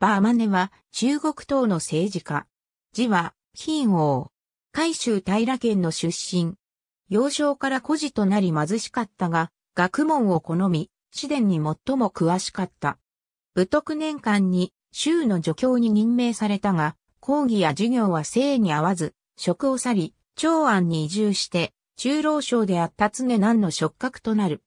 バーマネは中国党の政治家。字は、貧王。海州平県の出身。幼少から孤児となり貧しかったが、学問を好み、試伝に最も詳しかった。武徳年間に州の助教に任命されたが、講義や授業は性に合わず、職を去り、長安に移住して、中老省であった常南の触覚となる。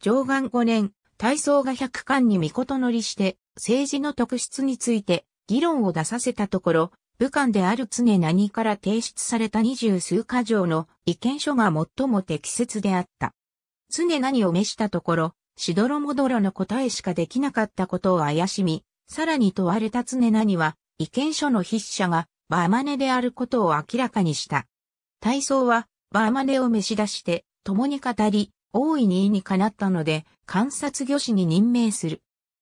上岸五年、大僧が百官に御事乗りして、政治の特質について議論を出させたところ、武漢である常何から提出された二十数箇条の意見書が最も適切であった。常何を召したところ、しどろもどろの答えしかできなかったことを怪しみ、さらに問われた常何は、意見書の筆者がバーマネであることを明らかにした。体操はバーマネを召し出して、共に語り、大いに意にかなったので、観察魚師に任命する。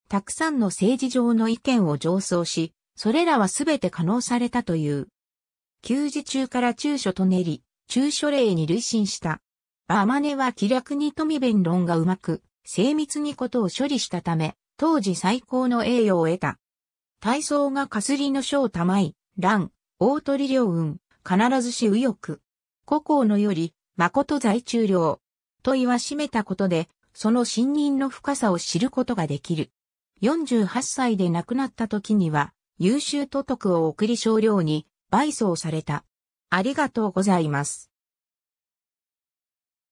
たくさんの政治上の意見を上奏し、それらはすべて可能されたという。休時中から中書と練り、中書令に累進した。バーマネは気略に富弁論がうまく、精密にことを処理したため、当時最高の栄誉を得た。体操がかすりの章玉井、乱、大鳥領運、必ずし右翼。古郷のより、誠在中領。と言わしめたことで、その信任の深さを知ることができる。48歳で亡くなった時には、優秀都督を送り少量に、倍送された。ありがとうございます。